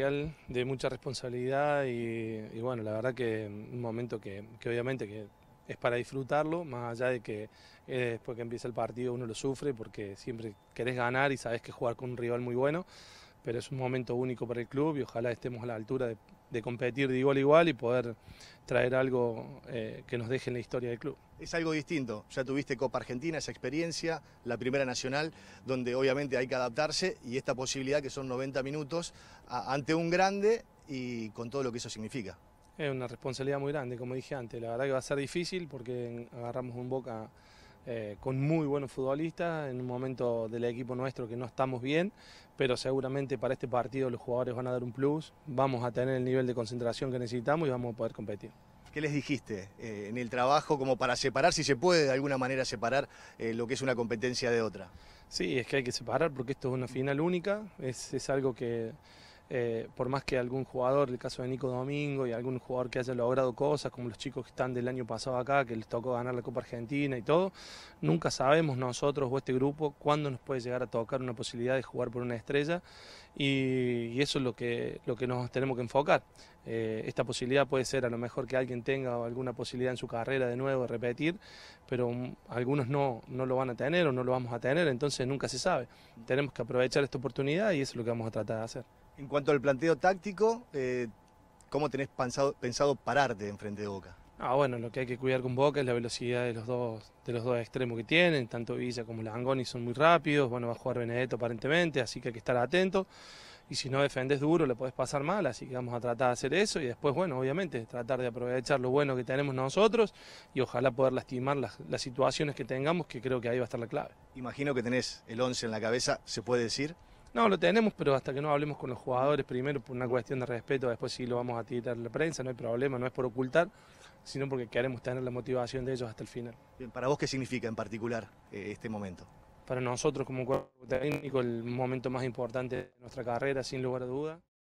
de mucha responsabilidad y, bueno, la verdad que un momento que, obviamente que es para disfrutarlo, más allá de que eh, después que empieza el partido uno lo sufre porque siempre querés ganar y sabes que jugar con un rival muy bueno, pero es un momento único para el club y ojalá estemos a la altura de, competir de igual a igual y poder traer algo eh, que nos deje en la historia del club. Es algo distinto, ya tuviste Copa Argentina, esa experiencia, la Primera Nacional, donde obviamente hay que adaptarse y esta posibilidad que son 90 minutos ante un grande y con todo lo que eso significa. Es una responsabilidad muy grande, como dije antes, la verdad que va a ser difícil porque agarramos un boca eh, con muy buenos futbolistas, en un momento del equipo nuestro que no estamos bien, pero seguramente para este partido los jugadores van a dar un plus, vamos a tener el nivel de concentración que necesitamos y vamos a poder competir. ¿Qué les dijiste eh, en el trabajo como para separar, si se puede de alguna manera separar eh, lo que es una competencia de otra? Sí, es que hay que separar porque esto es una final única, es, es algo que eh, por más que algún jugador, el caso de Nico Domingo y algún jugador que haya logrado cosas, como los chicos que están del año pasado acá, que les tocó ganar la Copa Argentina y todo, nunca sabemos nosotros o este grupo cuándo nos puede llegar a tocar una posibilidad de jugar por una estrella y, eso es lo que, lo que nos tenemos que enfocar. Eh, esta posibilidad puede ser a lo mejor que alguien tenga alguna posibilidad en su carrera de nuevo, de repetir, pero algunos no, no lo van a tener o no lo vamos a tener, entonces nunca se sabe. Tenemos que aprovechar esta oportunidad y eso es lo que vamos a tratar de hacer. En cuanto al planteo táctico, eh, ¿cómo tenés pensado, pensado pararte enfrente de Boca? Ah, bueno, lo que hay que cuidar con Boca es la velocidad de los dos, de los dos extremos que tienen, tanto Villa como Langoni son muy rápidos, bueno, va a jugar Benedetto aparentemente, así que hay que estar atento. Y si no defendes duro, le podés pasar mal, así que vamos a tratar de hacer eso y después, bueno, obviamente, tratar de aprovechar lo bueno que tenemos nosotros y ojalá poder lastimar las, las situaciones que tengamos, que creo que ahí va a estar la clave. Imagino que tenés el 11 en la cabeza, ¿se puede decir? No, lo tenemos, pero hasta que no hablemos con los jugadores, primero por una cuestión de respeto, después sí lo vamos a tirar a la prensa, no hay problema, no es por ocultar, sino porque queremos tener la motivación de ellos hasta el final. ¿Para vos qué significa en particular eh, este momento? Para nosotros como cuerpo técnico el momento más importante de nuestra carrera, sin lugar a duda.